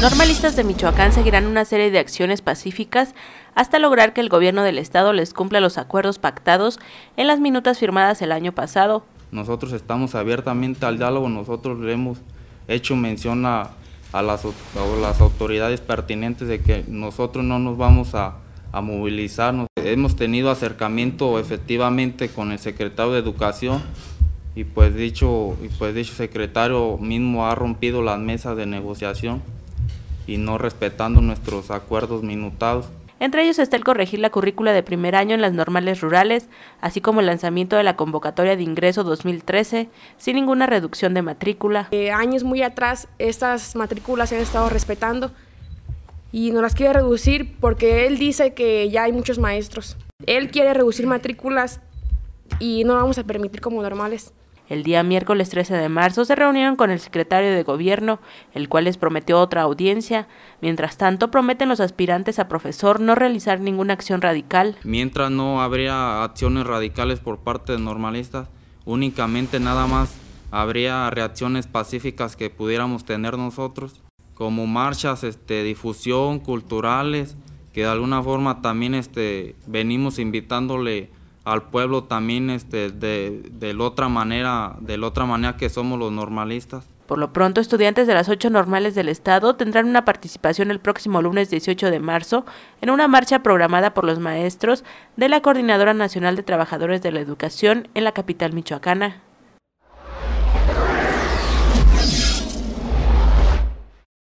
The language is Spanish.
Normalistas de Michoacán seguirán una serie de acciones pacíficas hasta lograr que el gobierno del estado les cumpla los acuerdos pactados en las minutas firmadas el año pasado. Nosotros estamos abiertamente al diálogo, nosotros le hemos hecho mención a, las, autoridades pertinentes de que nosotros no nos vamos a, movilizarnos. Hemos tenido acercamiento efectivamente con el secretario de Educación, y pues dicho y pues dicho secretario mismo ha rompido las mesas de negociación y no respetando nuestros acuerdos minutados. Entre ellos está el corregir la currícula de primer año en las normales rurales, así como el lanzamiento de la convocatoria de ingreso 2013, sin ninguna reducción de matrícula. Eh, años muy atrás estas matrículas se han estado respetando y no las quiere reducir porque él dice que ya hay muchos maestros. Él quiere reducir matrículas y no vamos a permitir como normales. El día miércoles 13 de marzo se reunieron con el secretario de Gobierno, el cual les prometió otra audiencia. Mientras tanto, prometen los aspirantes a profesor no realizar ninguna acción radical. Mientras no habría acciones radicales por parte de normalistas, únicamente nada más habría reacciones pacíficas que pudiéramos tener nosotros, como marchas, de este, difusión, culturales, que de alguna forma también este, venimos invitándole al pueblo también este, de, otra manera, de la otra manera que somos los normalistas. Por lo pronto, estudiantes de las ocho normales del Estado tendrán una participación el próximo lunes 18 de marzo en una marcha programada por los maestros de la Coordinadora Nacional de Trabajadores de la Educación en la capital michoacana.